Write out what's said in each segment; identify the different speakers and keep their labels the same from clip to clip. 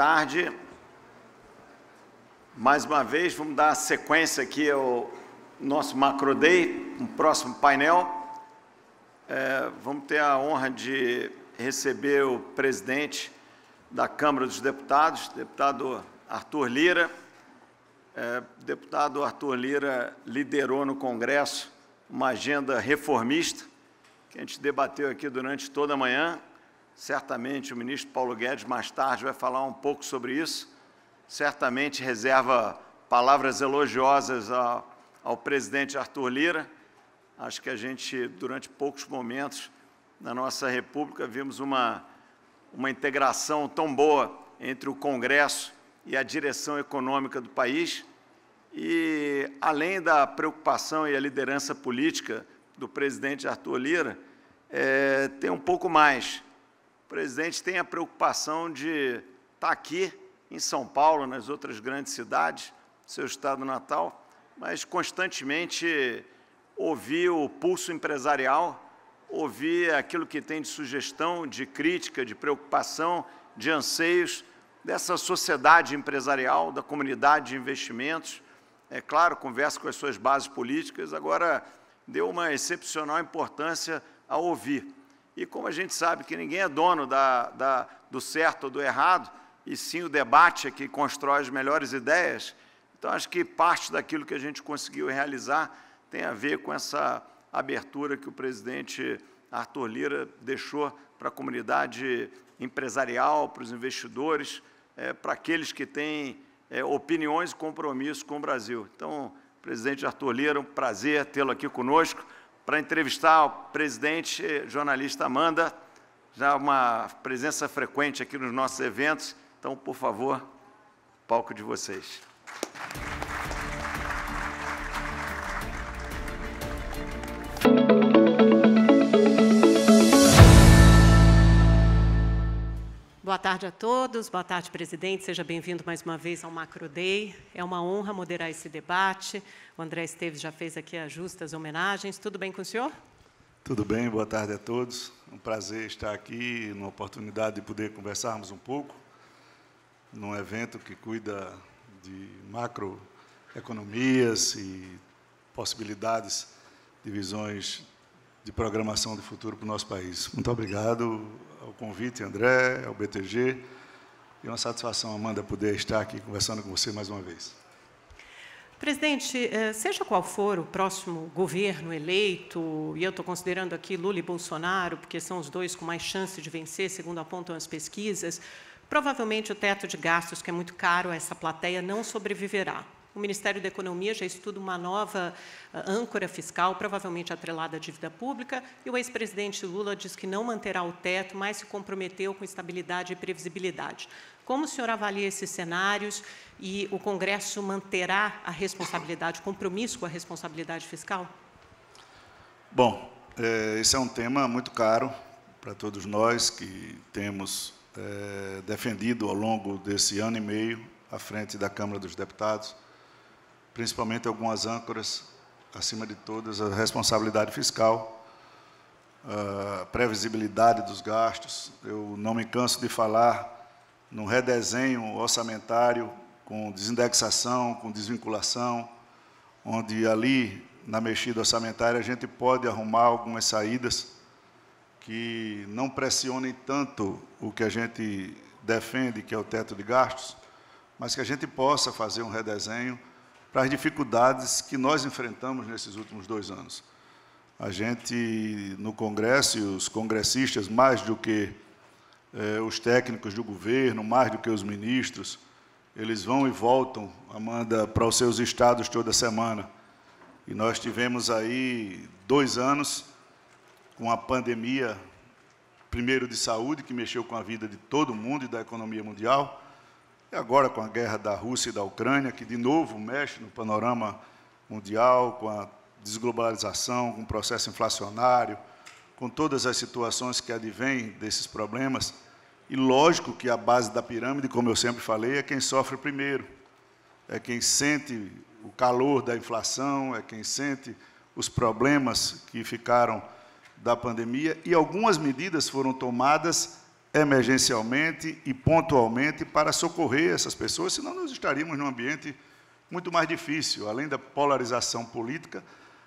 Speaker 1: tarde. Mais uma vez, vamos dar sequência aqui ao nosso Macro Day, um próximo painel. É, vamos ter a honra de receber o presidente da Câmara dos Deputados, deputado Arthur Lira. É, deputado Arthur Lira liderou no Congresso uma agenda reformista, que a gente debateu aqui durante toda a manhã, Certamente o ministro Paulo Guedes mais tarde vai falar um pouco sobre isso. Certamente reserva palavras elogiosas ao, ao presidente Arthur Lira. Acho que a gente, durante poucos momentos na nossa República, vimos uma, uma integração tão boa entre o Congresso e a direção econômica do país. E, além da preocupação e a liderança política do presidente Arthur Lira, é, tem um pouco mais presidente tem a preocupação de estar tá aqui em São Paulo, nas outras grandes cidades, seu estado natal, mas constantemente ouvir o pulso empresarial, ouvir aquilo que tem de sugestão, de crítica, de preocupação, de anseios dessa sociedade empresarial, da comunidade de investimentos. É claro, conversa com as suas bases políticas, agora deu uma excepcional importância a ouvir e como a gente sabe que ninguém é dono da, da, do certo ou do errado, e sim o debate é que constrói as melhores ideias, então acho que parte daquilo que a gente conseguiu realizar tem a ver com essa abertura que o presidente Arthur Lira deixou para a comunidade empresarial, para os investidores, é, para aqueles que têm é, opiniões e compromissos com o Brasil. Então, presidente Arthur Lira, um prazer tê-lo aqui conosco para entrevistar o presidente, jornalista Amanda, já uma presença frequente aqui nos nossos eventos. Então, por favor, palco de vocês.
Speaker 2: Boa tarde a todos, boa tarde, presidente. Seja bem-vindo mais uma vez ao Macro Day. É uma honra moderar esse debate. O André Esteves já fez aqui as justas homenagens. Tudo bem com o senhor?
Speaker 3: Tudo bem, boa tarde a todos. É um prazer estar aqui, uma oportunidade de poder conversarmos um pouco num evento que cuida de macroeconomias e possibilidades de visões de programação de futuro para o nosso país. Muito obrigado ao convite, André, ao BTG. E é uma satisfação, Amanda, poder estar aqui conversando com você mais uma vez.
Speaker 2: Presidente, eh, seja qual for o próximo governo eleito, e eu estou considerando aqui Lula e Bolsonaro, porque são os dois com mais chance de vencer, segundo apontam as pesquisas, provavelmente o teto de gastos, que é muito caro a essa plateia, não sobreviverá. O Ministério da Economia já estuda uma nova ah, âncora fiscal, provavelmente atrelada à dívida pública, e o ex-presidente Lula diz que não manterá o teto, mas se comprometeu com estabilidade e previsibilidade. Como o senhor avalia esses cenários e o Congresso manterá a responsabilidade, o compromisso com a responsabilidade fiscal?
Speaker 3: Bom, eh, esse é um tema muito caro para todos nós que temos eh, defendido ao longo desse ano e meio à frente da Câmara dos Deputados principalmente algumas âncoras, acima de todas, a responsabilidade fiscal, a previsibilidade dos gastos. Eu não me canso de falar num redesenho orçamentário com desindexação, com desvinculação, onde ali, na mexida orçamentária, a gente pode arrumar algumas saídas que não pressionem tanto o que a gente defende, que é o teto de gastos, mas que a gente possa fazer um redesenho para as dificuldades que nós enfrentamos nesses últimos dois anos. A gente, no Congresso, e os congressistas, mais do que eh, os técnicos do governo, mais do que os ministros, eles vão e voltam, Amanda, para os seus estados toda semana. E nós tivemos aí dois anos com a pandemia, primeiro de saúde, que mexeu com a vida de todo mundo e da economia mundial, e agora com a guerra da Rússia e da Ucrânia, que de novo mexe no panorama mundial, com a desglobalização, com o processo inflacionário, com todas as situações que advêm desses problemas. E lógico que a base da pirâmide, como eu sempre falei, é quem sofre primeiro, é quem sente o calor da inflação, é quem sente os problemas que ficaram da pandemia. E algumas medidas foram tomadas emergencialmente e pontualmente para socorrer essas pessoas, senão nós estaríamos num ambiente muito mais difícil, além da polarização política,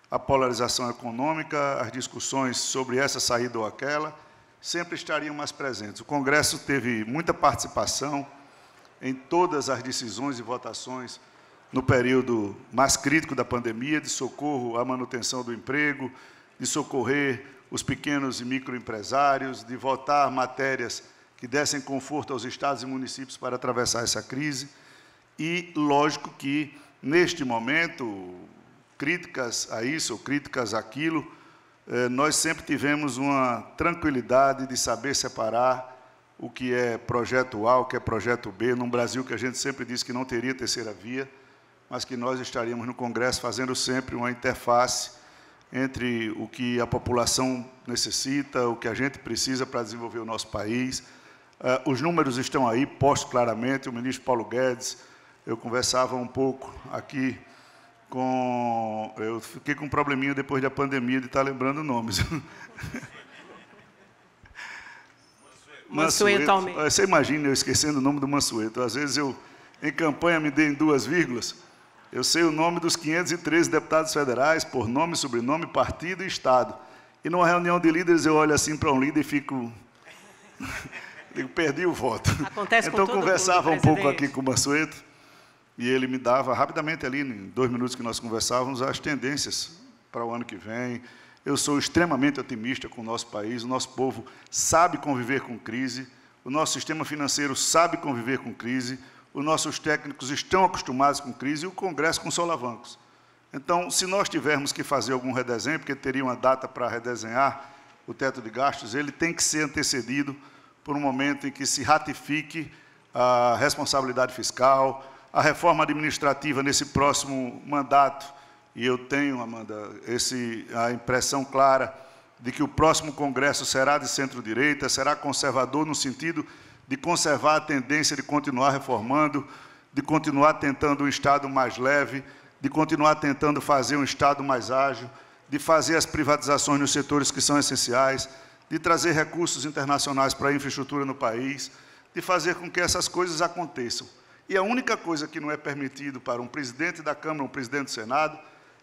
Speaker 3: a polarização econômica, as discussões sobre essa saída ou aquela, sempre estariam mais presentes. O Congresso teve muita participação em todas as decisões e votações no período mais crítico da pandemia, de socorro à manutenção do emprego, de socorrer os pequenos e microempresários, de votar matérias que dessem conforto aos estados e municípios para atravessar essa crise. E, lógico que, neste momento, críticas a isso, ou críticas àquilo, eh, nós sempre tivemos uma tranquilidade de saber separar o que é projeto A, o que é projeto B, num Brasil que a gente sempre disse que não teria terceira via, mas que nós estaríamos no Congresso fazendo sempre uma interface entre o que a população necessita, o que a gente precisa para desenvolver o nosso país. Eh, os números estão aí, postos claramente. O ministro Paulo Guedes, eu conversava um pouco aqui com. Eu fiquei com um probleminha depois da pandemia de estar lembrando nomes. Mansueto Almeida. Eh, você imagina eu esquecendo o nome do Mansueto. Às vezes eu, em campanha, me dei em duas vírgulas eu sei o nome dos 513 deputados federais, por nome, sobrenome, partido e Estado. E numa reunião de líderes, eu olho assim para um líder e fico. Digo, perdi o voto. Acontece então, com conversava mundo, um pouco aqui com o Mansueto e ele me dava, rapidamente ali, em dois minutos que nós conversávamos, as tendências para o ano que vem. Eu sou extremamente otimista com o nosso país, o nosso povo sabe conviver com crise, o nosso sistema financeiro sabe conviver com crise, os nossos técnicos estão acostumados com crise e o Congresso com solavancos. Então, se nós tivermos que fazer algum redesenho, porque teria uma data para redesenhar o teto de gastos, ele tem que ser antecedido por um momento em que se ratifique a responsabilidade fiscal, a reforma administrativa nesse próximo mandato, e eu tenho, Amanda, esse, a impressão clara de que o próximo Congresso será de centro-direita, será conservador no sentido de conservar a tendência de continuar reformando, de continuar tentando um Estado mais leve, de continuar tentando fazer um Estado mais ágil, de fazer as privatizações nos setores que são essenciais, de trazer recursos internacionais para a infraestrutura no país, de fazer com que essas coisas aconteçam. E a única coisa que não é permitido para um presidente da Câmara, um presidente do Senado,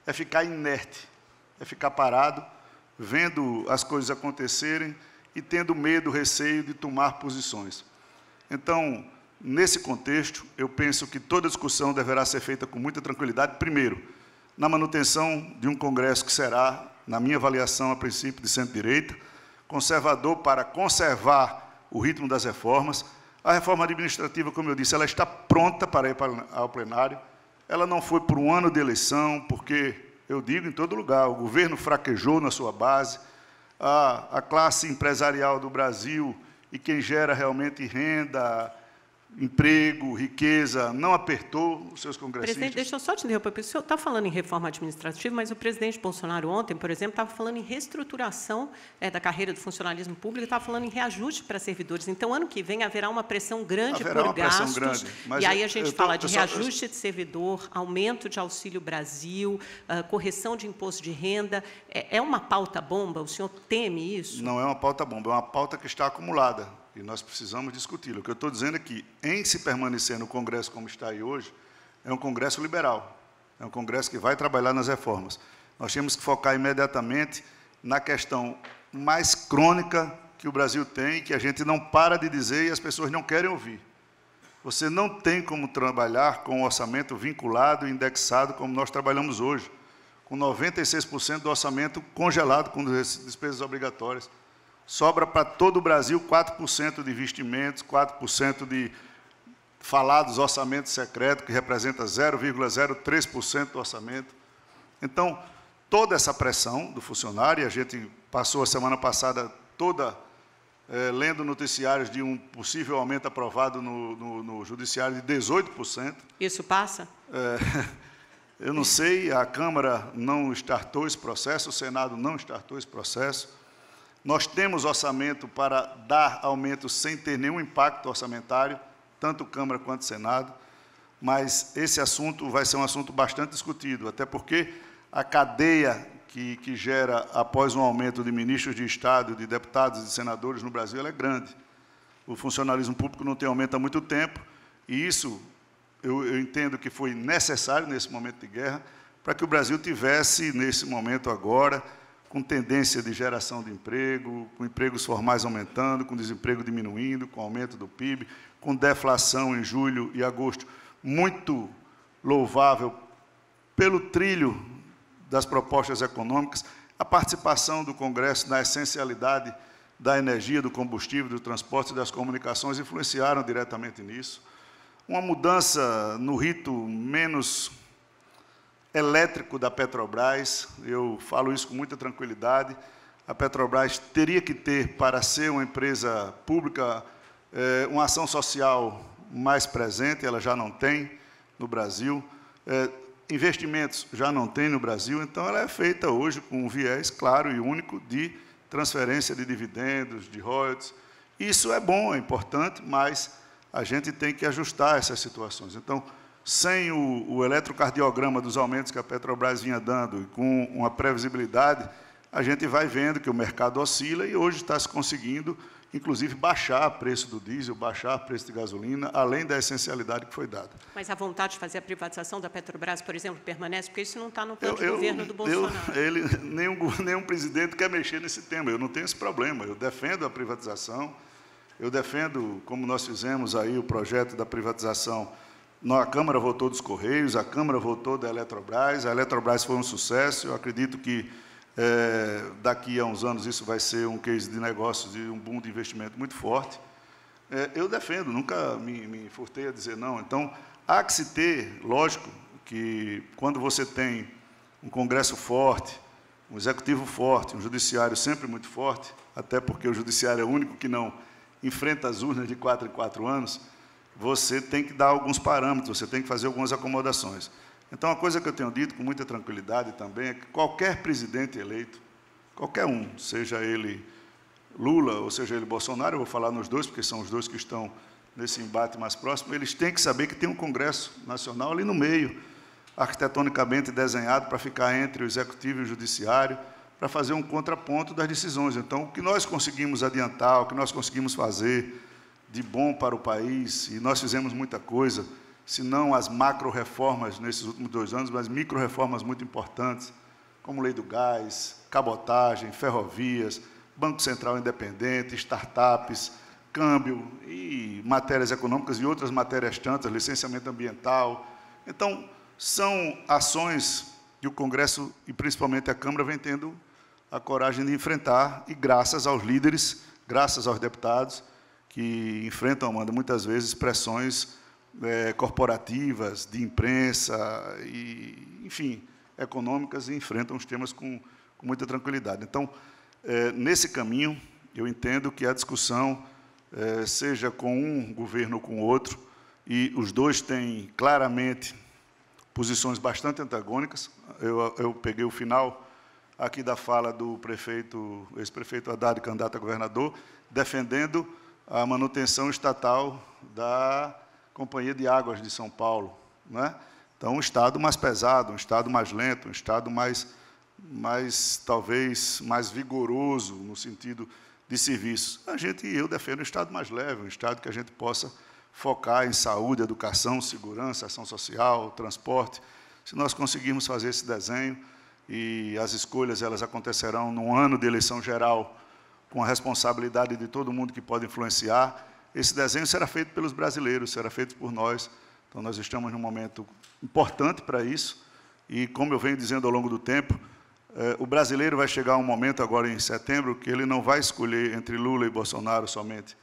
Speaker 3: é ficar inerte, é ficar parado, vendo as coisas acontecerem e tendo medo, receio de tomar posições. Então, nesse contexto, eu penso que toda discussão deverá ser feita com muita tranquilidade, primeiro, na manutenção de um Congresso que será, na minha avaliação, a princípio de centro-direita, conservador para conservar o ritmo das reformas. A reforma administrativa, como eu disse, ela está pronta para ir para, ao plenário. Ela não foi por um ano de eleição, porque, eu digo em todo lugar, o governo fraquejou na sua base, a, a classe empresarial do Brasil e quem gera realmente renda, emprego, riqueza, não apertou os seus congressistas? Presidente, deixa
Speaker 2: eu só te interromper, o senhor está falando em reforma administrativa, mas o presidente Bolsonaro ontem, por exemplo, estava falando em reestruturação é, da carreira do funcionalismo público, estava falando em reajuste para servidores. Então, ano que vem haverá uma pressão grande haverá por gastos, grande, e aí a gente fala de só, reajuste eu... de servidor, aumento de auxílio Brasil, uh, correção de imposto de renda. É, é uma pauta
Speaker 3: bomba? O senhor teme isso? Não é uma pauta bomba, é uma pauta que está acumulada e nós precisamos discuti-lo. O que eu estou dizendo é que, em se permanecer no Congresso como está aí hoje, é um Congresso liberal. É um Congresso que vai trabalhar nas reformas. Nós temos que focar imediatamente na questão mais crônica que o Brasil tem, que a gente não para de dizer e as pessoas não querem ouvir. Você não tem como trabalhar com o orçamento vinculado e indexado como nós trabalhamos hoje, com 96% do orçamento congelado com despesas obrigatórias sobra para todo o Brasil 4% de investimentos, 4% de falados orçamento secreto, que representa 0,03% do orçamento. Então, toda essa pressão do funcionário, e a gente passou a semana passada toda é, lendo noticiários de um possível aumento aprovado no, no, no judiciário de 18%.
Speaker 2: Isso passa?
Speaker 3: É, eu não sei, a Câmara não startou esse processo, o Senado não startou esse processo. Nós temos orçamento para dar aumento sem ter nenhum impacto orçamentário, tanto Câmara quanto Senado, mas esse assunto vai ser um assunto bastante discutido, até porque a cadeia que, que gera após um aumento de ministros de Estado, de deputados e de senadores no Brasil é grande. O funcionalismo público não tem aumento há muito tempo, e isso eu, eu entendo que foi necessário nesse momento de guerra, para que o Brasil tivesse, nesse momento agora, com tendência de geração de emprego, com empregos formais aumentando, com desemprego diminuindo, com aumento do PIB, com deflação em julho e agosto, muito louvável pelo trilho das propostas econômicas, a participação do Congresso na essencialidade da energia, do combustível, do transporte e das comunicações influenciaram diretamente nisso. Uma mudança no rito menos elétrico da Petrobras, eu falo isso com muita tranquilidade, a Petrobras teria que ter, para ser uma empresa pública, eh, uma ação social mais presente, ela já não tem no Brasil, eh, investimentos já não tem no Brasil, então ela é feita hoje com um viés claro e único de transferência de dividendos, de royalties. Isso é bom, é importante, mas a gente tem que ajustar essas situações. Então, sem o, o eletrocardiograma dos aumentos que a Petrobras vinha dando e com uma previsibilidade, a gente vai vendo que o mercado oscila e hoje está se conseguindo, inclusive, baixar o preço do diesel, baixar o preço de gasolina, além da essencialidade que foi dada.
Speaker 2: Mas a vontade de fazer a privatização da Petrobras, por exemplo, permanece? Porque isso não está no plano de governo do Bolsonaro.
Speaker 3: Eu, ele, nenhum, nenhum presidente quer mexer nesse tema. Eu não tenho esse problema. Eu defendo a privatização. Eu defendo, como nós fizemos aí, o projeto da privatização a Câmara votou dos Correios, a Câmara votou da Eletrobras, a Eletrobras foi um sucesso, eu acredito que é, daqui a uns anos isso vai ser um case de negócios e um boom de investimento muito forte. É, eu defendo, nunca me, me furtei a dizer não. Então, há que se ter, lógico, que quando você tem um Congresso forte, um Executivo forte, um Judiciário sempre muito forte, até porque o Judiciário é o único que não enfrenta as urnas de quatro em quatro anos, você tem que dar alguns parâmetros, você tem que fazer algumas acomodações. Então, a coisa que eu tenho dito com muita tranquilidade também é que qualquer presidente eleito, qualquer um, seja ele Lula ou seja ele Bolsonaro, eu vou falar nos dois, porque são os dois que estão nesse embate mais próximo, eles têm que saber que tem um Congresso Nacional ali no meio, arquitetonicamente desenhado para ficar entre o Executivo e o Judiciário, para fazer um contraponto das decisões. Então, o que nós conseguimos adiantar, o que nós conseguimos fazer, de bom para o país, e nós fizemos muita coisa, se não as macro-reformas nesses últimos dois anos, mas micro-reformas muito importantes, como lei do gás, cabotagem, ferrovias, Banco Central Independente, startups, câmbio e matérias econômicas e outras matérias tantas, licenciamento ambiental. Então, são ações que o Congresso e principalmente a Câmara vem tendo a coragem de enfrentar, e graças aos líderes, graças aos deputados, que enfrentam, Amanda, muitas vezes pressões é, corporativas, de imprensa, e, enfim, econômicas, e enfrentam os temas com, com muita tranquilidade. Então, é, nesse caminho, eu entendo que a discussão, é, seja com um governo ou com outro, e os dois têm claramente posições bastante antagônicas. Eu, eu peguei o final aqui da fala do prefeito, ex-prefeito Haddad, candidato a governador, defendendo a manutenção estatal da Companhia de Águas de São Paulo. Né? Então, um Estado mais pesado, um Estado mais lento, um Estado mais, mais talvez, mais vigoroso no sentido de serviços. A gente e eu defendo um Estado mais leve, um Estado que a gente possa focar em saúde, educação, segurança, ação social, transporte. Se nós conseguirmos fazer esse desenho, e as escolhas elas acontecerão num ano de eleição geral, com a responsabilidade de todo mundo que pode influenciar. Esse desenho será feito pelos brasileiros, será feito por nós. Então, nós estamos num momento importante para isso. E, como eu venho dizendo ao longo do tempo, eh, o brasileiro vai chegar a um momento agora em setembro que ele não vai escolher entre Lula e Bolsonaro somente.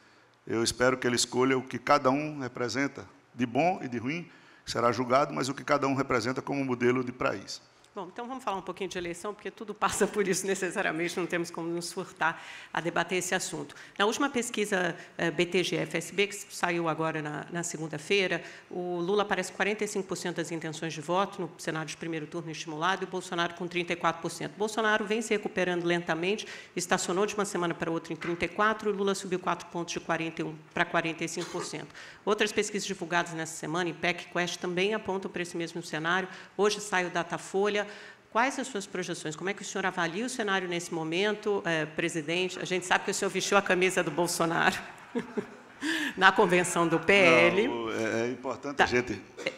Speaker 3: Eu espero que ele escolha o que cada um representa, de bom e de ruim, será julgado, mas o que cada um representa como modelo de país.
Speaker 2: Bom, então vamos falar um pouquinho de eleição, porque tudo passa por isso necessariamente, não temos como nos furtar a debater esse assunto. Na última pesquisa BTG-FSB, eh, que saiu agora na, na segunda-feira, o Lula aparece 45% das intenções de voto no Senado de primeiro turno estimulado e o Bolsonaro com 34%. Bolsonaro vem se recuperando lentamente, estacionou de uma semana para outra em 34%, e Lula subiu 4 pontos de 41% para 45%. Outras pesquisas divulgadas nessa semana, em e Quest, também apontam para esse mesmo cenário. Hoje sai o Datafolha, Quais as suas projeções? Como é que o senhor avalia o cenário nesse momento, é, presidente? A gente sabe que o senhor vestiu a camisa do Bolsonaro na
Speaker 3: convenção do PL. Não, é, é importante tá. a gente.
Speaker 2: Eh,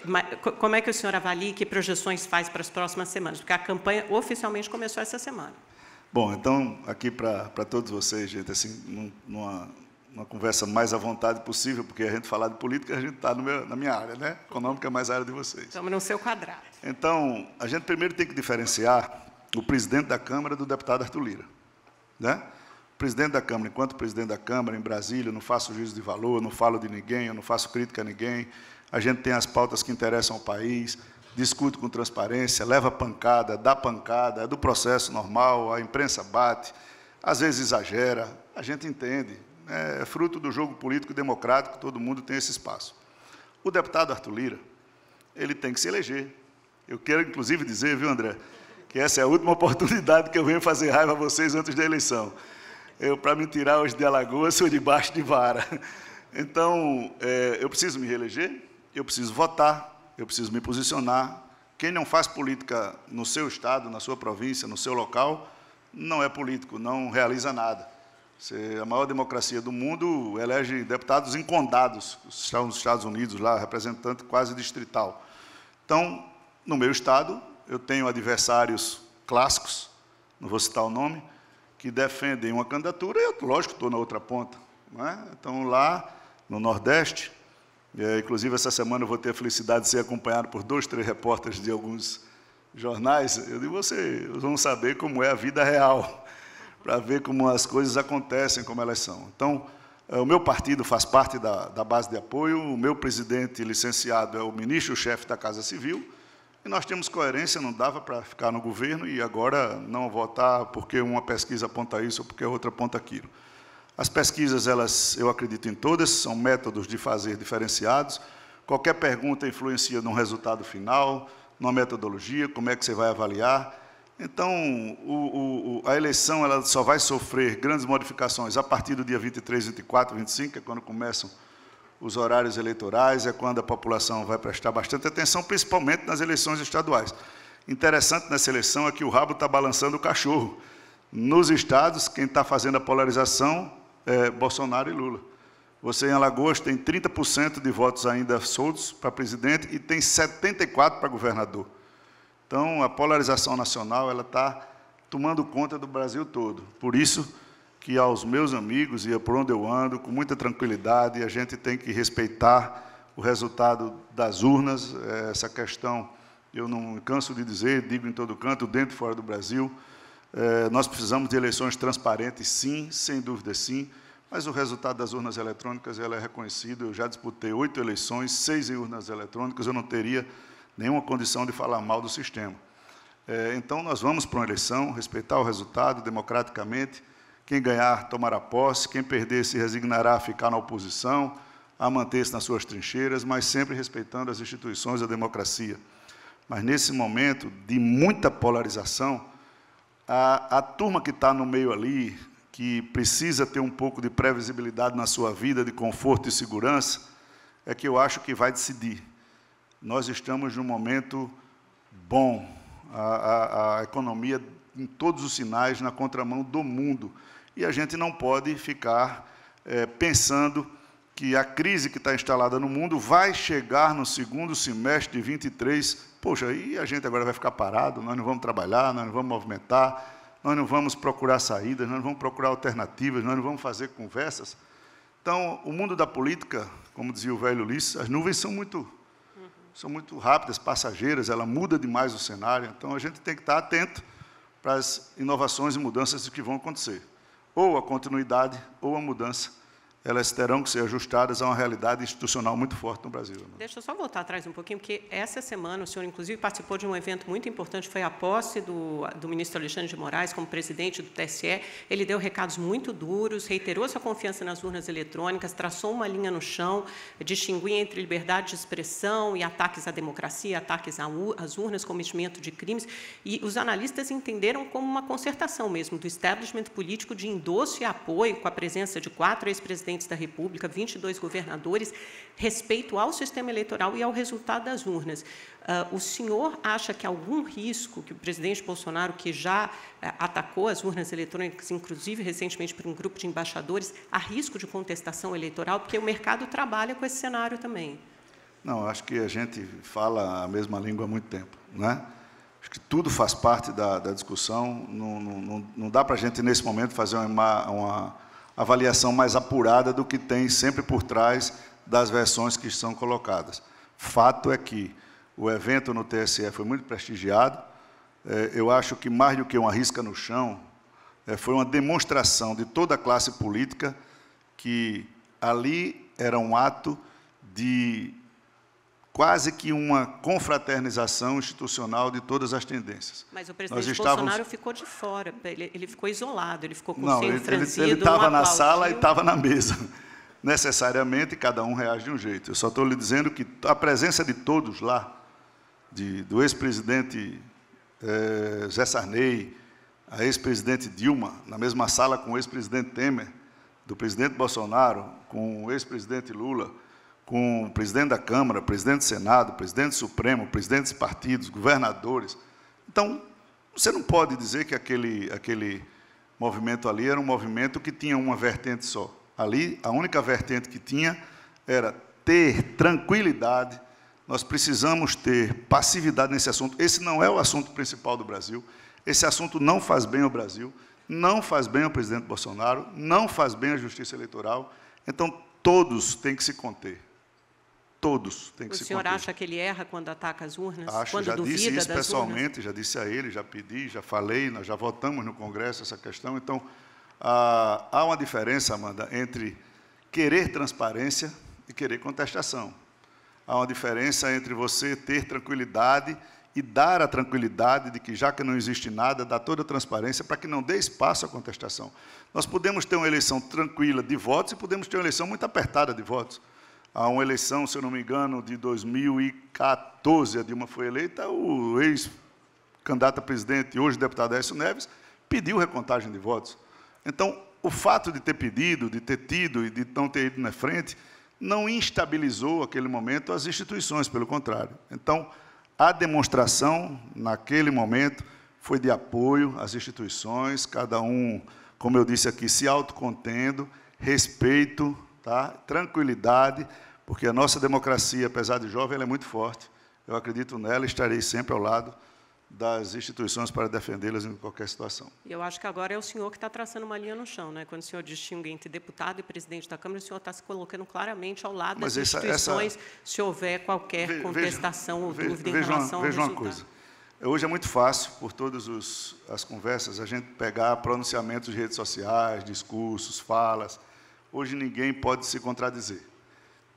Speaker 2: como é que o senhor avalia que projeções faz para as próximas semanas? Porque a campanha oficialmente começou essa semana.
Speaker 3: Bom, então, aqui para todos vocês, gente, assim, numa uma conversa mais à vontade possível, porque a gente falar de política, a gente está na minha área, né? Econômica é mais a área de vocês.
Speaker 2: Estamos no seu quadrado.
Speaker 3: Então, a gente primeiro tem que diferenciar o presidente da Câmara do deputado Arthur Lira. Né? O presidente da Câmara, enquanto presidente da Câmara, em Brasília, eu não faço juízo de valor, eu não falo de ninguém, eu não faço crítica a ninguém, a gente tem as pautas que interessam ao país, discute com transparência, leva pancada, dá pancada, é do processo normal, a imprensa bate, às vezes exagera, a gente entende, é fruto do jogo político democrático, todo mundo tem esse espaço. O deputado Arthur Lira, ele tem que se eleger. Eu quero, inclusive, dizer, viu, André, que essa é a última oportunidade que eu venho fazer raiva a vocês antes da eleição. Eu, para me tirar hoje de Alagoas, sou debaixo de vara. Então, é, eu preciso me reeleger, eu preciso votar, eu preciso me posicionar. Quem não faz política no seu estado, na sua província, no seu local, não é político, não realiza nada. Você, a maior democracia do mundo elege deputados em condados, estão nos Estados Unidos lá, representante quase distrital. Então, no meu estado, eu tenho adversários clássicos, não vou citar o nome, que defendem uma candidatura, e eu, lógico, estou na outra ponta. É? Então, lá no Nordeste, é, inclusive essa semana eu vou ter a felicidade de ser acompanhado por dois, três repórteres de alguns jornais, eu digo, vocês vão saber como é a vida real para ver como as coisas acontecem, como elas são. Então, é, o meu partido faz parte da, da base de apoio, o meu presidente licenciado é o ministro-chefe da Casa Civil, e nós temos coerência, não dava para ficar no governo e agora não votar porque uma pesquisa aponta isso ou porque outra aponta aquilo. As pesquisas, elas, eu acredito em todas, são métodos de fazer diferenciados. Qualquer pergunta influencia no resultado final, na metodologia, como é que você vai avaliar. Então, o, o, a eleição ela só vai sofrer grandes modificações a partir do dia 23, 24, 25, é quando começam os horários eleitorais, é quando a população vai prestar bastante atenção, principalmente nas eleições estaduais. Interessante nessa eleição é que o rabo está balançando o cachorro. Nos estados, quem está fazendo a polarização é Bolsonaro e Lula. Você, em Alagoas, tem 30% de votos ainda soltos para presidente e tem 74% para governador. Então, a polarização nacional ela está tomando conta do Brasil todo. Por isso que aos meus amigos e por onde eu ando, com muita tranquilidade, a gente tem que respeitar o resultado das urnas, é, essa questão eu não canso de dizer, digo em todo canto, dentro e fora do Brasil, é, nós precisamos de eleições transparentes, sim, sem dúvida, sim, mas o resultado das urnas eletrônicas ela é reconhecido. Eu já disputei oito eleições, seis em urnas eletrônicas, eu não teria nenhuma condição de falar mal do sistema. É, então, nós vamos para uma eleição, respeitar o resultado democraticamente. Quem ganhar, tomará posse. Quem perder, se resignará a ficar na oposição, a manter-se nas suas trincheiras, mas sempre respeitando as instituições e a democracia. Mas nesse momento de muita polarização, a, a turma que está no meio ali, que precisa ter um pouco de previsibilidade na sua vida, de conforto e segurança, é que eu acho que vai decidir nós estamos num momento bom. A, a, a economia, em todos os sinais, na contramão do mundo. E a gente não pode ficar é, pensando que a crise que está instalada no mundo vai chegar no segundo semestre de 23. Poxa, e a gente agora vai ficar parado, nós não vamos trabalhar, nós não vamos movimentar, nós não vamos procurar saídas, nós não vamos procurar alternativas, nós não vamos fazer conversas. Então, o mundo da política, como dizia o velho Ulisses, as nuvens são muito são muito rápidas, passageiras, ela muda demais o cenário, então a gente tem que estar atento para as inovações e mudanças que vão acontecer. Ou a continuidade, ou a mudança elas terão que ser ajustadas a uma realidade institucional muito forte no Brasil. Né?
Speaker 2: Deixa eu só voltar atrás um pouquinho, porque essa semana o senhor, inclusive, participou de um evento muito importante, foi a posse do, do ministro Alexandre de Moraes como presidente do TSE. Ele deu recados muito duros, reiterou sua confiança nas urnas eletrônicas, traçou uma linha no chão, distinguia entre liberdade de expressão e ataques à democracia, ataques às urnas, cometimento de crimes. E os analistas entenderam como uma concertação mesmo do establishment político de endosso e apoio com a presença de quatro ex-presidentes presidentes da República, 22 governadores, respeito ao sistema eleitoral e ao resultado das urnas. Uh, o senhor acha que algum risco que o presidente Bolsonaro, que já uh, atacou as urnas eletrônicas, inclusive recentemente por um grupo de embaixadores, há risco de contestação eleitoral? Porque o mercado trabalha com esse cenário também.
Speaker 3: Não, acho que a gente fala a mesma língua há muito tempo. Né? Acho que tudo faz parte da, da discussão. Não, não, não dá para a gente, nesse momento, fazer uma, uma avaliação mais apurada do que tem sempre por trás das versões que são colocadas. Fato é que o evento no TSE foi muito prestigiado. É, eu acho que mais do que uma risca no chão, é, foi uma demonstração de toda a classe política que ali era um ato de quase que uma confraternização institucional de todas as tendências. Mas o presidente Nós estávamos... Bolsonaro
Speaker 2: ficou de fora, ele, ele, ficou isolado, ele ficou com Não, ele, ele estava na sala e estava na
Speaker 3: mesa. Necessariamente, cada um reage de um jeito. Eu só estou lhe dizendo que a presença de todos lá, de, do ex-presidente eh, Zé Sarney, a ex-presidente Dilma, na mesma sala com o ex-presidente Temer, do presidente Bolsonaro, com o ex-presidente Lula, com o presidente da Câmara, presidente do Senado, presidente do Supremo, presidentes de partidos, governadores. Então, você não pode dizer que aquele, aquele movimento ali era um movimento que tinha uma vertente só. Ali, a única vertente que tinha era ter tranquilidade. Nós precisamos ter passividade nesse assunto. Esse não é o assunto principal do Brasil. Esse assunto não faz bem ao Brasil, não faz bem ao presidente Bolsonaro, não faz bem à justiça eleitoral. Então, todos têm que se conter. Todos têm que o se O senhor acha
Speaker 2: que ele erra quando ataca as urnas? Acho, quando já disse isso pessoalmente,
Speaker 3: urnas? já disse a ele, já pedi, já falei, nós já votamos no Congresso essa questão. Então, ah, há uma diferença, Amanda, entre querer transparência e querer contestação. Há uma diferença entre você ter tranquilidade e dar a tranquilidade de que, já que não existe nada, dá toda a transparência para que não dê espaço à contestação. Nós podemos ter uma eleição tranquila de votos e podemos ter uma eleição muito apertada de votos a uma eleição, se eu não me engano, de 2014, a Dilma foi eleita, o ex-candidato a presidente, hoje deputado Écio Neves, pediu recontagem de votos. Então, o fato de ter pedido, de ter tido e de não ter ido na frente, não instabilizou, aquele momento, as instituições, pelo contrário. Então, a demonstração, naquele momento, foi de apoio às instituições, cada um, como eu disse aqui, se autocontendo, respeito tá? tranquilidade, porque a nossa democracia, apesar de jovem, ela é muito forte. Eu acredito nela e estarei sempre ao lado das instituições para defendê-las em qualquer situação.
Speaker 2: E eu acho que agora é o senhor que está traçando uma linha no chão, né? Quando o senhor distingue entre deputado e presidente da Câmara, o senhor está se colocando claramente ao lado Mas das essa, instituições, essa... se houver qualquer contestação ou dúvida em relação ao Veja uma coisa.
Speaker 3: Hoje é muito fácil, por todas as conversas, a gente pegar pronunciamentos de redes sociais, discursos, falas, hoje ninguém pode se contradizer.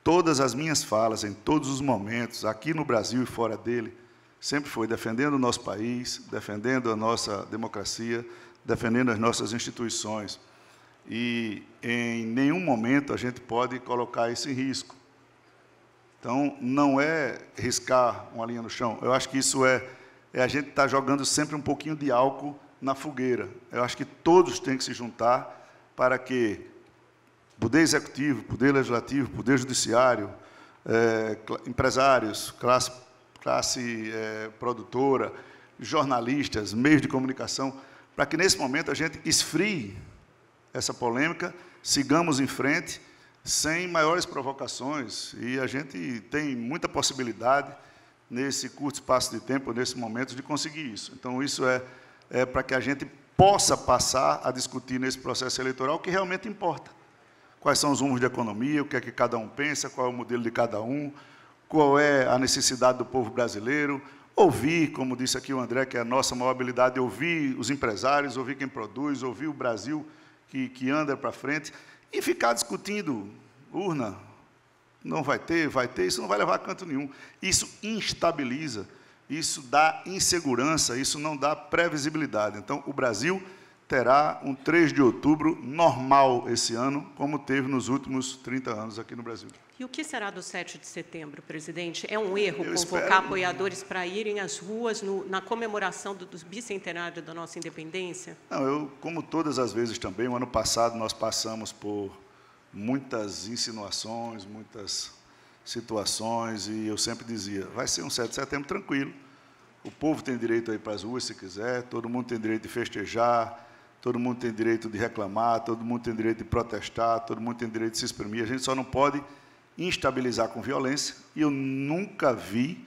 Speaker 3: Todas as minhas falas, em todos os momentos, aqui no Brasil e fora dele, sempre foi defendendo o nosso país, defendendo a nossa democracia, defendendo as nossas instituições. E em nenhum momento a gente pode colocar esse risco. Então, não é riscar uma linha no chão. Eu acho que isso é, é a gente estar tá jogando sempre um pouquinho de álcool na fogueira. Eu acho que todos têm que se juntar para que poder executivo, poder legislativo, poder judiciário, é, empresários, classe, classe é, produtora, jornalistas, meios de comunicação, para que nesse momento a gente esfrie essa polêmica, sigamos em frente sem maiores provocações e a gente tem muita possibilidade nesse curto espaço de tempo, nesse momento, de conseguir isso. Então, isso é, é para que a gente possa passar a discutir nesse processo eleitoral o que realmente importa quais são os rumos de economia, o que é que cada um pensa, qual é o modelo de cada um, qual é a necessidade do povo brasileiro, ouvir, como disse aqui o André, que é a nossa maior habilidade, ouvir os empresários, ouvir quem produz, ouvir o Brasil que, que anda para frente, e ficar discutindo urna, não vai ter, vai ter, isso não vai levar a canto nenhum. Isso instabiliza, isso dá insegurança, isso não dá previsibilidade. Então, o Brasil terá um 3 de outubro normal esse ano, como teve nos últimos 30 anos aqui no Brasil.
Speaker 2: E o que será do 7 de setembro, presidente? É um erro Eu convocar espero... apoiadores para irem às ruas no, na comemoração do, do bicentenário da nossa independência?
Speaker 3: Não, eu, como todas as vezes também, o ano passado nós passamos por muitas insinuações, muitas situações, e eu sempre dizia, vai ser um 7 de setembro tranquilo, o povo tem direito a ir para as ruas se quiser, todo mundo tem direito de festejar, todo mundo tem direito de reclamar, todo mundo tem direito de protestar, todo mundo tem direito de se exprimir. A gente só não pode instabilizar com violência. E eu nunca vi,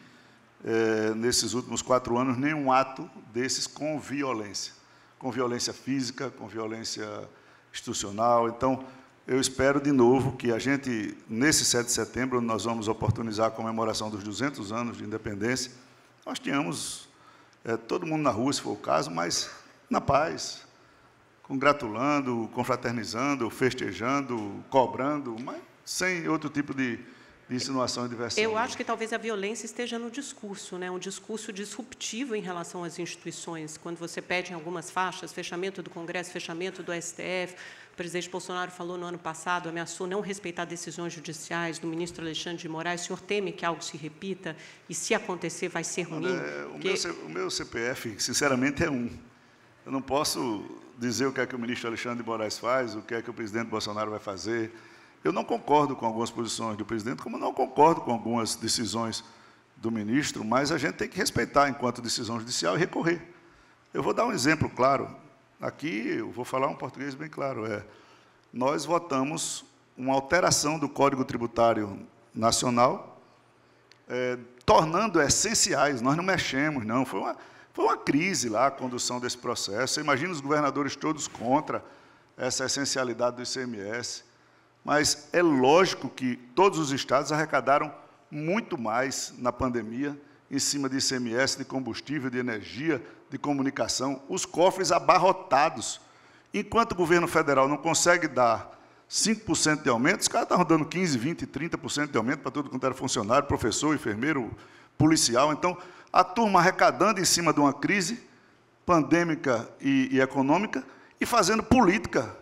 Speaker 3: é, nesses últimos quatro anos, nenhum ato desses com violência. Com violência física, com violência institucional. Então, eu espero de novo que a gente, nesse 7 de setembro, onde nós vamos oportunizar a comemoração dos 200 anos de independência, nós tenhamos é, todo mundo na rua, se for o caso, mas na paz, congratulando, confraternizando, festejando, cobrando, mas sem outro tipo de, de insinuação e diversão. Eu né? acho
Speaker 2: que talvez a violência esteja no discurso, né? um discurso disruptivo em relação às instituições. Quando você pede em algumas faixas, fechamento do Congresso, fechamento do STF, o presidente Bolsonaro falou no ano passado, ameaçou não respeitar decisões judiciais do ministro Alexandre de Moraes. O senhor teme que algo se repita? E se acontecer, vai ser ruim? o, porque... meu,
Speaker 3: o meu CPF, sinceramente, é um. Eu não posso dizer o que é que o ministro Alexandre de Moraes faz, o que é que o presidente Bolsonaro vai fazer. Eu não concordo com algumas posições do presidente, como não concordo com algumas decisões do ministro, mas a gente tem que respeitar enquanto decisão judicial e recorrer. Eu vou dar um exemplo claro. Aqui eu vou falar um português bem claro. É, nós votamos uma alteração do Código Tributário Nacional, é, tornando essenciais. Nós não mexemos, não. Foi uma foi uma crise lá a condução desse processo. imagina os governadores todos contra essa essencialidade do ICMS. Mas é lógico que todos os estados arrecadaram muito mais na pandemia em cima de ICMS, de combustível, de energia, de comunicação, os cofres abarrotados. Enquanto o governo federal não consegue dar 5% de aumento, os caras estavam dando 15%, 20%, 30% de aumento para todo quanto era funcionário, professor, enfermeiro, policial. Então, a turma arrecadando em cima de uma crise pandêmica e, e econômica e fazendo política.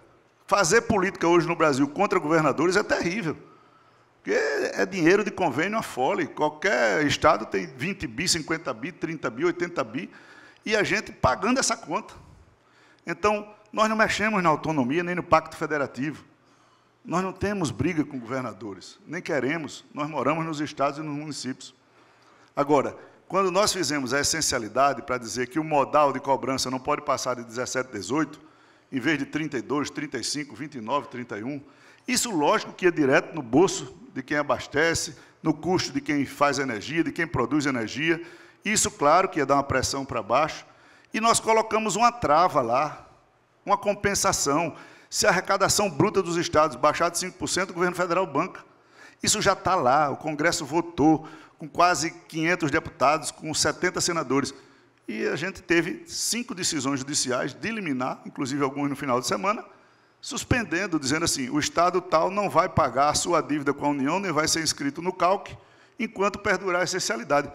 Speaker 3: Fazer política hoje no Brasil contra governadores é terrível. Porque é dinheiro de convênio a fole. Qualquer estado tem 20 bi, 50 bi, 30 bi, 80 bi, e a gente pagando essa conta. Então, nós não mexemos na autonomia nem no Pacto Federativo. Nós não temos briga com governadores, nem queremos. Nós moramos nos estados e nos municípios. Agora, quando nós fizemos a essencialidade para dizer que o modal de cobrança não pode passar de 17, 18, em vez de 32, 35, 29, 31, isso, lógico, que é direto no bolso de quem abastece, no custo de quem faz energia, de quem produz energia. Isso, claro, que ia dar uma pressão para baixo. E nós colocamos uma trava lá, uma compensação. Se a arrecadação bruta dos estados baixar de 5%, o governo federal banca. Isso já está lá, o Congresso votou com quase 500 deputados, com 70 senadores. E a gente teve cinco decisões judiciais de liminar, inclusive algumas no final de semana, suspendendo, dizendo assim: o Estado tal não vai pagar a sua dívida com a União, nem vai ser inscrito no CALC, enquanto perdurar a essencialidade.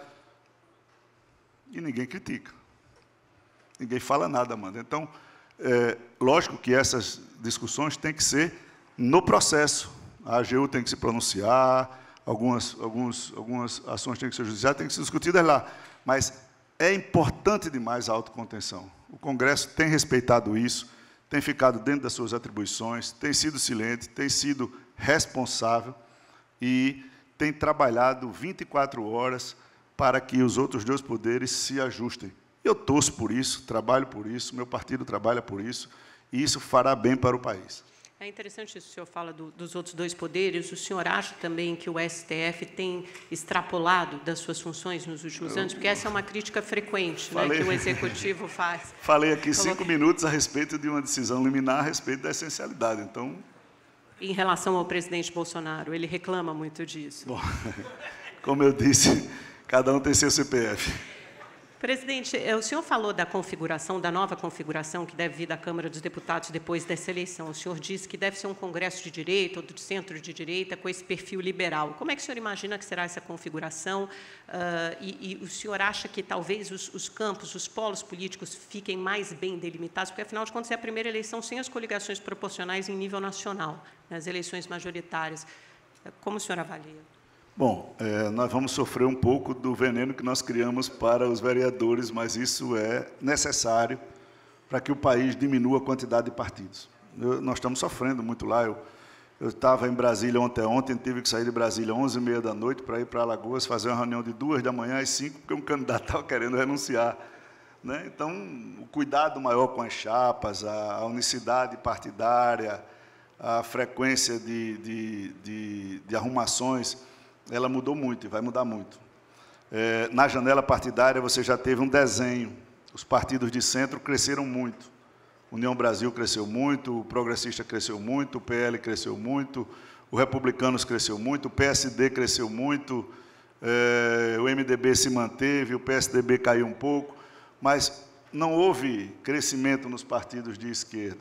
Speaker 3: E ninguém critica. Ninguém fala nada, Amanda. Então, é, lógico que essas discussões têm que ser no processo. A AGU tem que se pronunciar, algumas, alguns, algumas ações têm que ser judiciadas, têm que ser discutidas lá. Mas é importante demais a autocontenção. O Congresso tem respeitado isso, tem ficado dentro das suas atribuições, tem sido silente, tem sido responsável e tem trabalhado 24 horas para que os outros dois poderes se ajustem. Eu torço por isso, trabalho por isso, meu partido trabalha por isso, e isso fará bem para o país.
Speaker 2: É interessante isso, o senhor fala do, dos outros dois poderes. O senhor acha também que o STF tem extrapolado das suas funções nos últimos anos? Porque essa é uma crítica frequente né, falei, né, que o executivo faz. Falei aqui cinco
Speaker 3: minutos a respeito de uma decisão liminar a respeito da essencialidade. Então.
Speaker 2: Em relação ao presidente Bolsonaro, ele reclama muito disso.
Speaker 3: Bom, como eu disse, cada um tem seu CPF.
Speaker 2: Presidente, eh, o senhor falou da configuração, da nova configuração que deve vir da Câmara dos Deputados depois dessa eleição. O senhor disse que deve ser um Congresso de direita ou de centro de direita com esse perfil liberal. Como é que o senhor imagina que será essa configuração? Uh, e, e, o senhor acha que talvez os, os, campos, os polos políticos fiquem mais bem delimitados? Porque, afinal de contas, é a primeira eleição sem as coligações proporcionais em nível nacional, nas eleições majoritárias. Como o senhor avalia?
Speaker 3: Bom, é, nós vamos sofrer um pouco do veneno que nós criamos para os vereadores, mas isso é necessário para que o país diminua a quantidade de partidos. Eu, nós estamos sofrendo muito lá. Eu estava em Brasília ontem, ontem tive que sair de Brasília às 11h30 da noite para ir para Alagoas fazer uma reunião de duas da manhã às 5 porque um candidato estava querendo renunciar. Né? Então, o cuidado maior com as chapas, a, unicidade partidária, a frequência de, de, de, de arrumações ela mudou muito e vai mudar muito. É, na janela partidária você já teve um desenho. Os partidos de centro cresceram muito. União Brasil cresceu muito, o Progressista cresceu muito, o PL cresceu muito, o Republicanos cresceu muito, o PSD cresceu muito, é, o MDB se manteve, o PSDB caiu um pouco, mas não houve crescimento nos partidos de esquerda.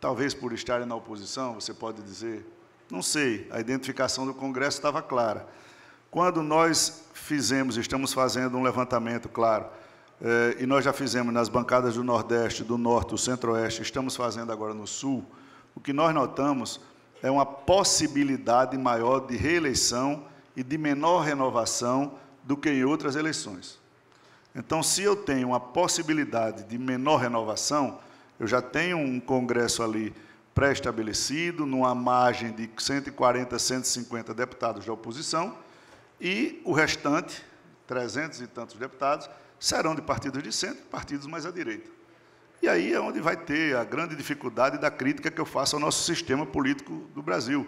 Speaker 3: Talvez por estarem na oposição, você pode dizer, não sei, a identificação do Congresso estava clara. Quando nós fizemos, estamos fazendo um levantamento, claro, eh, e nós já fizemos nas bancadas do Nordeste, do Norte, do Centro-Oeste, estamos fazendo agora no Sul, o que nós notamos é uma possibilidade maior de reeleição e de menor renovação do que em outras eleições. Então, se eu tenho uma possibilidade de menor renovação, eu já tenho um Congresso ali pré-estabelecido, numa margem de 140, 150 deputados da oposição, e o restante, 300 e tantos deputados, serão de partidos de centro, partidos mais à direita. E aí é onde vai ter a grande dificuldade da crítica que eu faço ao nosso sistema político do Brasil.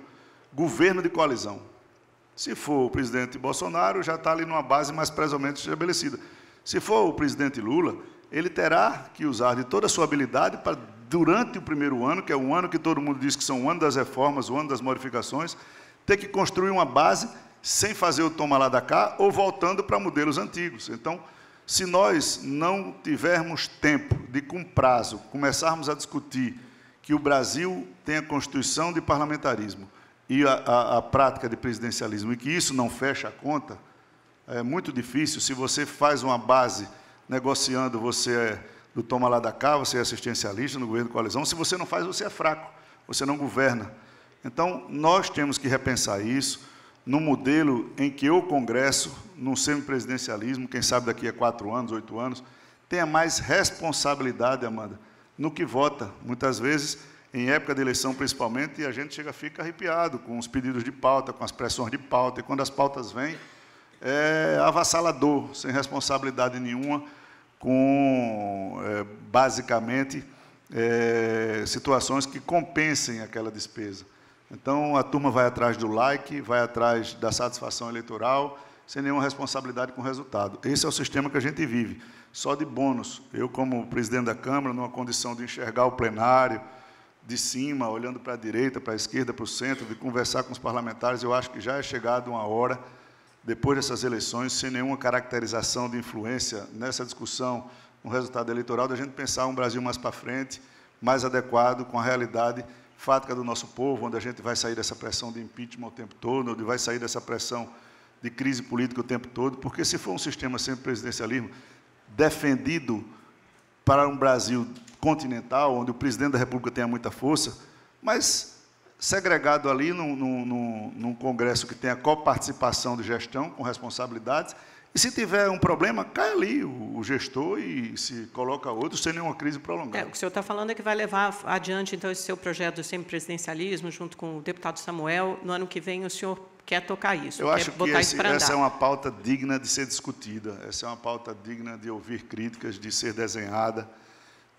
Speaker 3: Governo de coalizão. Se for o presidente Bolsonaro, já está ali numa base mais presumente estabelecida. Se for o presidente Lula, ele terá que usar de toda a sua habilidade para durante o primeiro ano, que é o ano que todo mundo diz que são o ano das reformas, o ano das modificações, ter que construir uma base sem fazer o toma lá da cá ou voltando para modelos antigos. Então, se nós não tivermos tempo de, com prazo, começarmos a discutir que o Brasil tem a Constituição de parlamentarismo e a, a, a prática de presidencialismo, e que isso não fecha a conta, é muito difícil. Se você faz uma base negociando, você é do toma lá da cá, você é assistencialista no governo de coalizão. Se você não faz, você é fraco, você não governa. Então, nós temos que repensar isso no modelo em que o Congresso, no semipresidencialismo, quem sabe daqui a quatro anos, oito anos, tenha mais responsabilidade, Amanda, no que vota. Muitas vezes, em época de eleição principalmente, a gente chega, fica arrepiado com os pedidos de pauta, com as pressões de pauta, e quando as pautas vêm, é avassalador, sem responsabilidade nenhuma com, é, basicamente, é, situações que compensem aquela despesa. Então, a turma vai atrás do like, vai atrás da satisfação eleitoral, sem nenhuma responsabilidade com o resultado. Esse é o sistema que a gente vive, só de bônus. Eu, como presidente da Câmara, numa condição de enxergar o plenário de cima, olhando para a direita, para a esquerda, para o centro, de conversar com os parlamentares, eu acho que já é chegada uma hora depois dessas eleições, sem nenhuma caracterização de influência nessa discussão no resultado eleitoral, da gente pensar um Brasil mais para frente, mais adequado com a realidade fática do nosso povo, onde a gente vai sair dessa pressão de impeachment o tempo todo, onde vai sair dessa pressão de crise política o tempo todo, porque se for um sistema sem presidencialismo defendido para um Brasil continental, onde o presidente da República tenha muita força, mas segregado ali num, num, num congresso que tenha coparticipação de gestão, com responsabilidades, e se tiver um problema, cai ali o, gestor e se coloca outro sem nenhuma crise prolongada. É, o
Speaker 2: que o senhor está falando é que vai levar adiante, então, esse seu projeto do semipresidencialismo, junto com o deputado Samuel. No ano que vem, o senhor quer tocar isso. Eu acho que esse, essa é
Speaker 3: uma pauta digna de ser discutida, essa é uma pauta digna de ouvir críticas, de ser desenhada,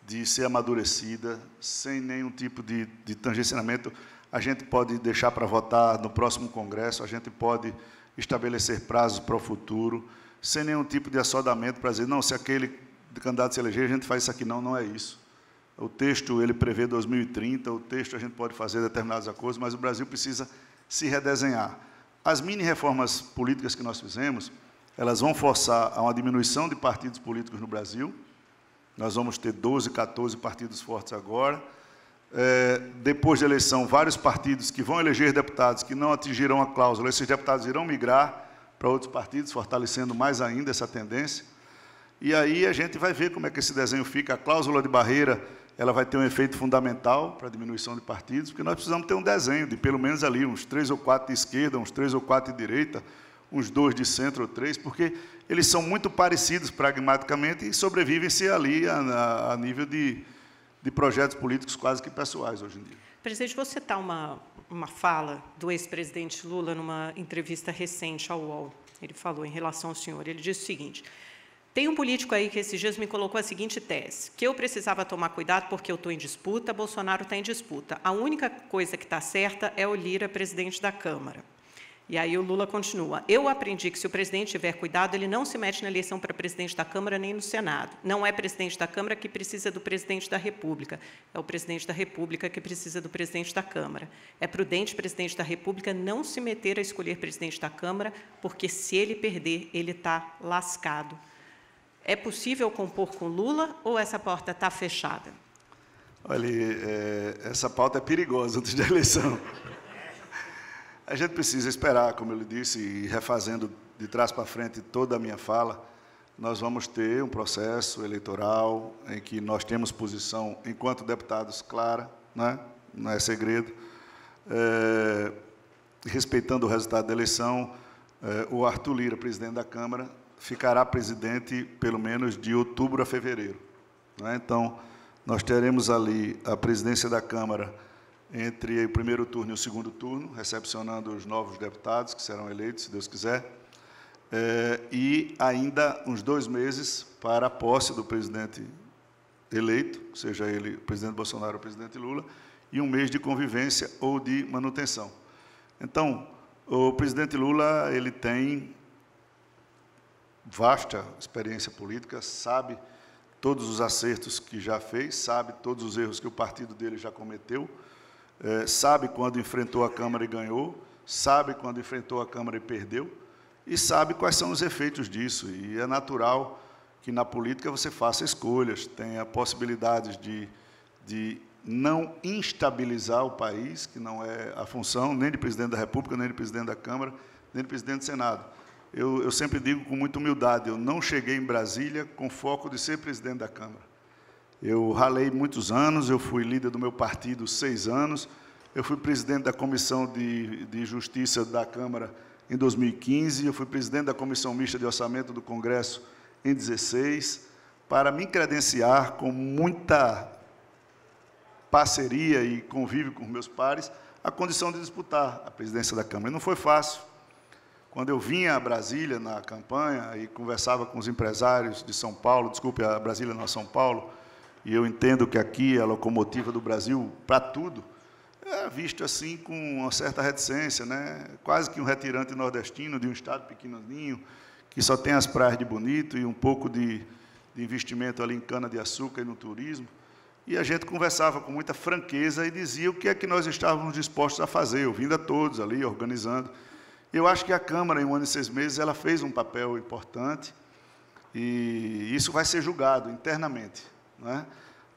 Speaker 3: de ser amadurecida, sem nenhum tipo de, de tangenciamento a gente pode deixar para votar no próximo Congresso, a gente pode estabelecer prazos para o futuro, sem nenhum tipo de assodamento para dizer, não, se aquele candidato se eleger, a gente faz isso aqui. Não, não é isso. O texto ele prevê 2030, o texto a gente pode fazer determinados acordos, mas o Brasil precisa se redesenhar. As mini reformas políticas que nós fizemos, elas vão forçar a uma diminuição de partidos políticos no Brasil. Nós vamos ter 12, 14 partidos fortes agora é, depois da eleição, vários partidos que vão eleger deputados que não atingirão a cláusula, esses deputados irão migrar para outros partidos, fortalecendo mais ainda essa tendência. E aí a gente vai ver como é que esse desenho fica. A cláusula de barreira ela vai ter um efeito fundamental para a diminuição de partidos, porque nós precisamos ter um desenho de pelo menos ali uns três ou quatro de esquerda, uns três ou quatro de direita, uns dois de centro ou três, porque eles são muito parecidos pragmaticamente e sobrevivem-se ali a, a, a nível de, de projetos políticos quase que pessoais hoje em dia.
Speaker 2: Presidente, vou citar tá uma, uma fala do ex-presidente Lula numa entrevista recente ao UOL. Ele falou em relação ao senhor. Ele disse o seguinte: tem um político aí que esses dias me colocou a seguinte tese: que eu precisava tomar cuidado porque eu estou em disputa, Bolsonaro está em disputa. A única coisa que está certa é o Lira, presidente da Câmara. E aí o Lula continua. Eu aprendi que se o presidente tiver cuidado, ele não se mete na eleição para presidente da Câmara nem no Senado. Não é presidente da Câmara que precisa do presidente da República. É o presidente da República que precisa do presidente da Câmara. É prudente presidente da República não se meter a escolher presidente da Câmara, porque se ele perder, ele está lascado. É possível compor com Lula ou essa porta está fechada?
Speaker 3: Olha, é, essa pauta é perigosa antes da eleição. A gente precisa esperar, como eu lhe disse, e refazendo de trás para frente toda a minha fala, nós vamos ter um processo eleitoral em que nós temos posição, enquanto deputados, clara, né? não é segredo, é, respeitando o resultado da eleição, é, o Arthur Lira, presidente da Câmara, ficará presidente pelo menos de outubro a fevereiro. Né? Então, nós teremos ali a presidência da Câmara entre o primeiro turno e o segundo turno, recepcionando os novos deputados que serão eleitos, se Deus quiser, é, e ainda uns dois meses para a posse do presidente eleito, seja ele o presidente Bolsonaro ou o presidente Lula, e um mês de convivência ou de manutenção. Então, o presidente Lula ele tem vasta experiência política, sabe todos os acertos que já fez, sabe todos os erros que o partido dele já cometeu, é, sabe quando enfrentou a Câmara e ganhou, sabe quando enfrentou a Câmara e perdeu, e sabe quais são os efeitos disso. E é natural que na política você faça escolhas, tenha possibilidades de, de não instabilizar o país, que não é a função nem de presidente da República, nem de presidente da Câmara, nem de presidente do Senado. Eu, eu sempre digo com muita humildade, eu não cheguei em Brasília com foco de ser presidente da Câmara. Eu ralei muitos anos, eu fui líder do meu partido seis anos, eu fui presidente da Comissão de, de Justiça da Câmara em 2015, eu fui presidente da Comissão Mista de Orçamento do Congresso em 2016, para me credenciar com muita parceria e convívio com meus pares, a condição de disputar a presidência da Câmara. E não foi fácil. Quando eu vinha a Brasília na campanha e conversava com os empresários de São Paulo, desculpe, a Brasília não é São Paulo, e eu entendo que aqui a locomotiva do Brasil, para tudo, é visto assim com uma certa reticência, né? quase que um retirante nordestino de um estado pequenininho, que só tem as praias de bonito e um pouco de, de investimento ali em cana-de-açúcar e no turismo. E a gente conversava com muita franqueza e dizia o que é que nós estávamos dispostos a fazer, ouvindo a todos ali, organizando. Eu acho que a Câmara, em um ano e seis meses, ela fez um papel importante e isso vai ser julgado internamente. Né?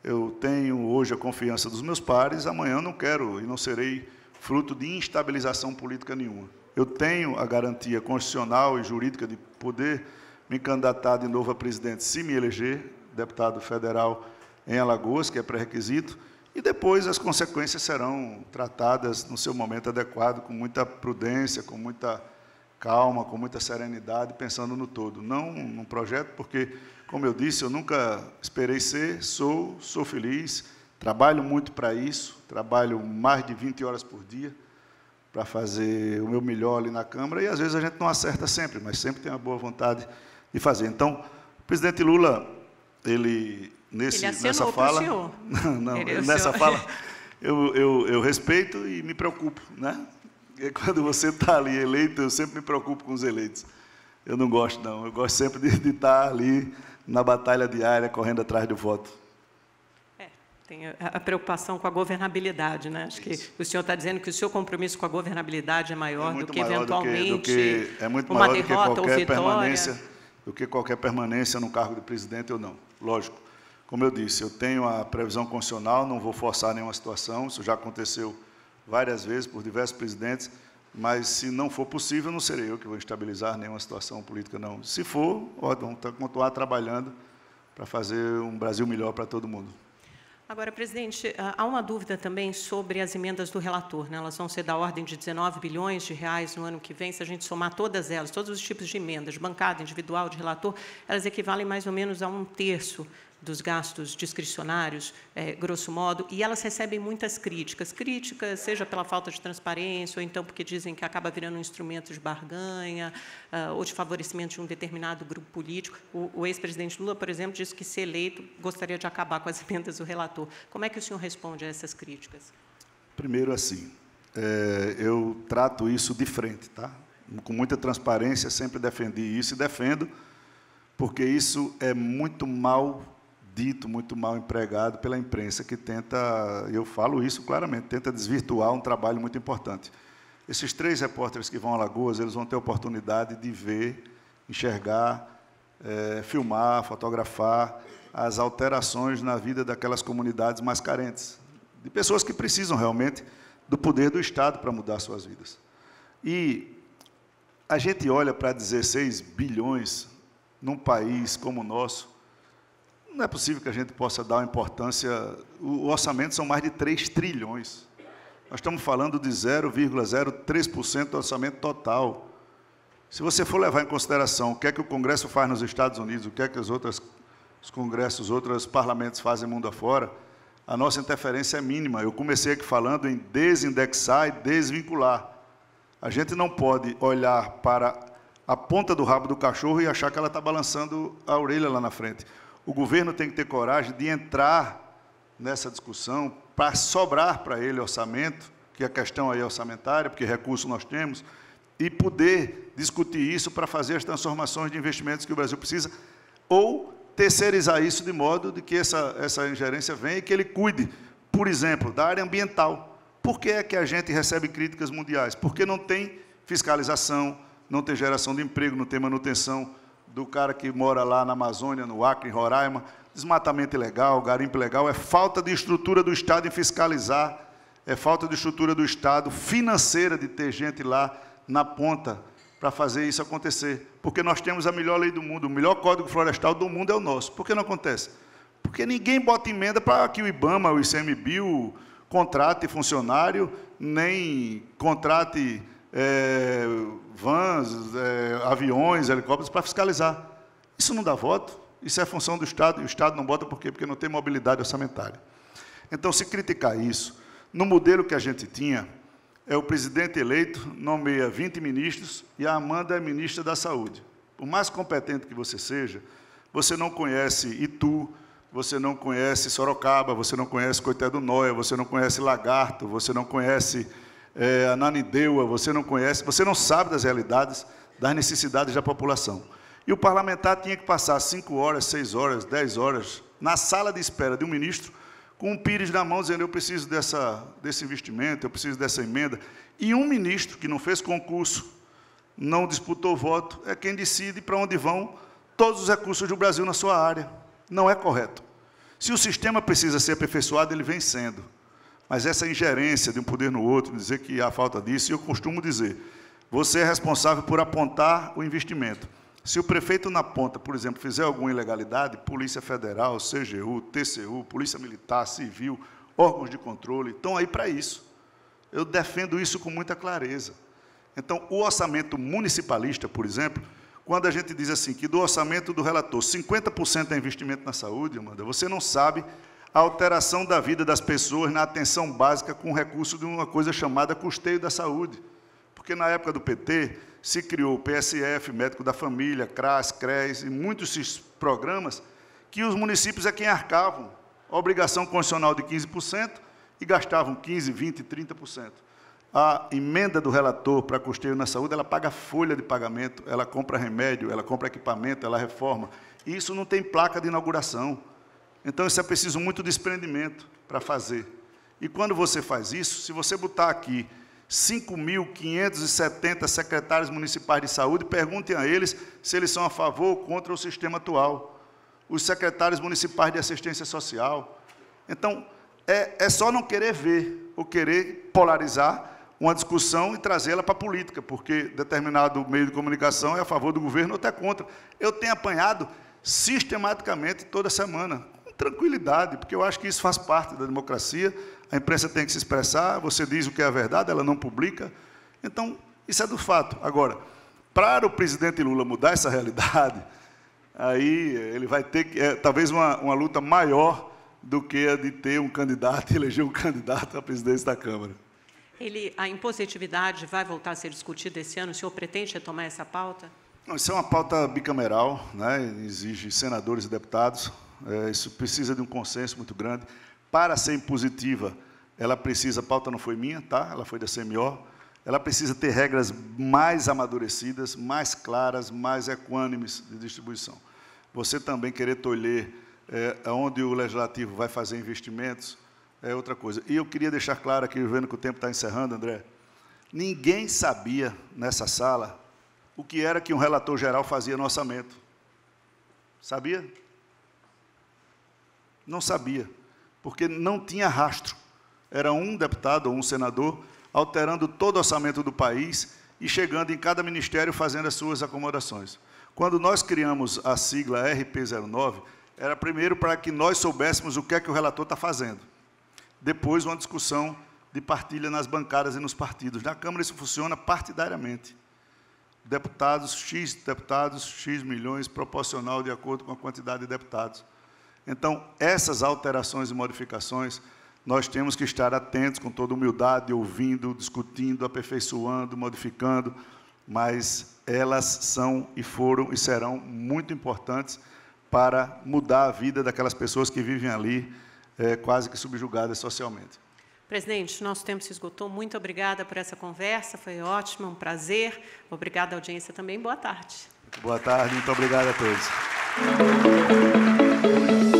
Speaker 3: Eu tenho hoje a confiança dos meus pares, amanhã não quero e não serei fruto de instabilização política nenhuma. Eu tenho a garantia constitucional e jurídica de poder me candidatar de novo a presidente, se me eleger deputado federal em Alagoas, que é pré-requisito, e depois as consequências serão tratadas no seu momento adequado, com muita prudência, com muita calma, com muita serenidade, pensando no todo, não num projeto, porque como eu disse, eu nunca esperei ser, sou, sou feliz, trabalho muito para isso, trabalho mais de 20 horas por dia para fazer o meu melhor ali na Câmara, e às vezes a gente não acerta sempre, mas sempre tem a boa vontade de fazer. Então, o presidente Lula, ele, nesse, ele nessa fala. Senhor. não, ele nessa senhor. fala, eu, eu, eu respeito e me preocupo, né? E quando você está ali eleito, eu sempre me preocupo com os eleitos. Eu não gosto, não. Eu gosto sempre de, de estar tá ali na batalha diária, correndo atrás do voto.
Speaker 2: É, tem a preocupação com a governabilidade, né? Acho Isso. que o senhor está dizendo que o seu compromisso com a governabilidade é maior é do que maior eventualmente do que, do que, é muito uma maior derrota do que qualquer ou
Speaker 3: permanência, do que qualquer permanência no cargo de presidente ou não. Lógico. Como eu disse, eu tenho a previsão constitucional, não vou forçar nenhuma situação. Isso já aconteceu várias vezes por diversos presidentes mas se não for possível, não serei eu que vou estabilizar nenhuma situação política, não. Se for, ó, vamos então, continuar trabalhando para fazer um Brasil melhor para todo mundo.
Speaker 2: Agora, presidente, eh, há uma dúvida também sobre as emendas do relator. Né? Elas vão ser da ordem de 19 bilhões de reais no ano que vem. Se a gente somar todas elas, todos os tipos de emendas, bancada, individual, de relator, elas equivalem mais ou menos a um terço dos gastos discricionários, é, grosso modo, e elas recebem muitas críticas. Críticas, seja pela falta de transparência, ou então porque dizem que acaba virando um instrumento de barganha, uh, ou de favorecimento de um determinado grupo político. O, o ex-presidente Lula, por exemplo, disse que, se eleito, gostaria de acabar com as emendas do relator. Como é que o senhor responde a essas críticas?
Speaker 3: Primeiro, assim, é, eu trato isso de frente, tá? com muita transparência, sempre defendi isso e defendo, porque isso é muito mal dito, muito mal empregado pela imprensa, que tenta, eu falo isso claramente, tenta desvirtuar um trabalho muito importante. Esses três repórteres que vão a Lagoas, eles vão ter oportunidade de ver, enxergar, é, filmar, fotografar as alterações na vida daquelas comunidades mais carentes, de pessoas que precisam realmente do poder do Estado para mudar suas vidas. E a gente olha para 16 bilhões num país como o nosso, não é possível que a gente possa dar uma importância. O orçamento são mais de 3 trilhões. Nós estamos falando de 0,03% do orçamento total. Se você for levar em consideração o que é que o Congresso faz nos Estados Unidos, o que é que as outras, os congressos, outros parlamentos fazem mundo afora, a nossa interferência é mínima. Eu comecei aqui falando em desindexar e desvincular. A gente não pode olhar para a ponta do rabo do cachorro e achar que ela está balançando a orelha lá na frente. O governo tem que ter coragem de entrar nessa discussão para sobrar para ele orçamento, que é a questão aí é orçamentária, porque recurso nós temos, e poder discutir isso para fazer as transformações de investimentos que o Brasil precisa, ou terceirizar isso de modo de que essa, essa ingerência venha e que ele cuide, por exemplo, da área ambiental. Por que é que a gente recebe críticas mundiais? Porque não tem fiscalização, não tem geração de emprego, não tem manutenção do cara que mora lá na Amazônia, no Acre, em Roraima. Desmatamento ilegal, garimpo ilegal, é falta de estrutura do Estado em fiscalizar, é falta de estrutura do Estado financeira de ter gente lá na ponta para fazer isso acontecer. Porque nós temos a melhor lei do mundo, o melhor código florestal do mundo é o nosso. Por que não acontece? Porque ninguém bota emenda para que o IBAMA, o ICMBio, contrate funcionário, nem contrate é, vans, é, aviões, helicópteros para fiscalizar. Isso não dá voto, isso é função do Estado, e o Estado não vota por quê? Porque não tem mobilidade orçamentária. Então, se criticar isso, no modelo que a gente tinha, é o presidente eleito nomeia 20 ministros e a Amanda é ministra da Saúde. Por mais competente que você seja, você não conhece Itu, você não conhece Sorocaba, você não conhece Coité do Noia, você não conhece Lagarto, você não conhece é, Ananindeua, você não conhece, você não sabe das realidades, das necessidades da população. E o parlamentar tinha que passar 5 horas, 6 horas, 10 horas na sala de espera de um ministro com um pires na mão dizendo eu preciso dessa, desse investimento, eu preciso dessa emenda. E um ministro que não fez concurso, não disputou voto, é quem decide para onde vão todos os recursos do Brasil na sua área. Não é correto. Se o sistema precisa ser aperfeiçoado, ele vem sendo. Mas essa ingerência de um poder no outro, dizer que há falta disso, eu costumo dizer, você é responsável por apontar o investimento. Se o prefeito na ponta, por exemplo, fizer alguma ilegalidade, Polícia Federal, CGU, TCU, Polícia Militar, Civil, órgãos de controle, estão aí para isso. Eu defendo isso com muita clareza. Então, o orçamento municipalista, por exemplo, quando a gente diz assim que do orçamento do relator, 50% é investimento na saúde, Amanda, você não sabe a alteração da vida das pessoas na atenção básica com o recurso de uma coisa chamada custeio da saúde. Porque na época do PT se criou o PSF, Médico da Família, CRAS, CRES e muitos programas que os municípios é quem arcavam a obrigação constitucional de 15% e gastavam 15, 20, 30%. A emenda do relator para custeio na saúde, ela paga folha de pagamento, ela compra remédio, ela compra equipamento, ela reforma. E isso não tem placa de inauguração. Então isso é preciso muito desprendimento para fazer. E quando você faz isso, se você botar aqui 5.570 secretários municipais de saúde, perguntem a eles se eles são a favor ou contra o sistema atual. Os secretários municipais de assistência social. Então, é, é só não querer ver ou querer polarizar uma discussão e trazê-la para a política, porque determinado meio de comunicação é a favor do governo ou até contra. Eu tenho apanhado sistematicamente toda semana tranquilidade, porque eu acho que isso faz parte da democracia. A imprensa tem que se expressar, você diz o que é a verdade, ela não publica. Então, isso é do fato. Agora, para o presidente Lula mudar essa realidade, aí ele vai ter que, é, talvez uma, uma luta maior do que a de ter um candidato eleger um candidato à presidência da Câmara.
Speaker 2: Ele, a impositividade vai voltar a ser discutida esse ano? O senhor pretende retomar essa pauta?
Speaker 3: Não, isso é uma pauta bicameral, né? exige senadores e deputados. É, isso precisa de um consenso muito grande. Para ser impositiva, ela precisa, a pauta não foi minha, tá? Ela foi da CMO. Ela precisa ter regras mais amadurecidas, mais claras, mais equânimes de distribuição. Você também querer tolher é, onde o legislativo vai fazer investimentos é outra coisa. E eu queria deixar claro aqui, vendo que o tempo está encerrando, André, ninguém sabia nessa sala o que era que um relator geral fazia no orçamento. Sabia? Não sabia, porque não tinha rastro. Era um deputado ou um senador alterando todo o orçamento do país e chegando em cada ministério fazendo as suas acomodações. Quando nós criamos a sigla RP09, era primeiro para que nós soubéssemos o que é que o relator está fazendo. Depois, uma discussão de partilha nas bancadas e nos partidos. Na Câmara, isso funciona partidariamente. Deputados, X deputados, X milhões, proporcional de acordo com a quantidade de deputados. Então, essas alterações e modificações nós temos que estar atentos, com toda humildade, ouvindo, discutindo, aperfeiçoando, modificando, mas elas são e foram e serão muito importantes para mudar a vida daquelas pessoas que vivem ali é, quase que subjugadas socialmente.
Speaker 2: Presidente, nosso tempo se esgotou. Muito obrigada por essa conversa, foi ótimo, um prazer. Obrigada à audiência também. Boa tarde.
Speaker 3: Boa tarde, muito obrigado a todos.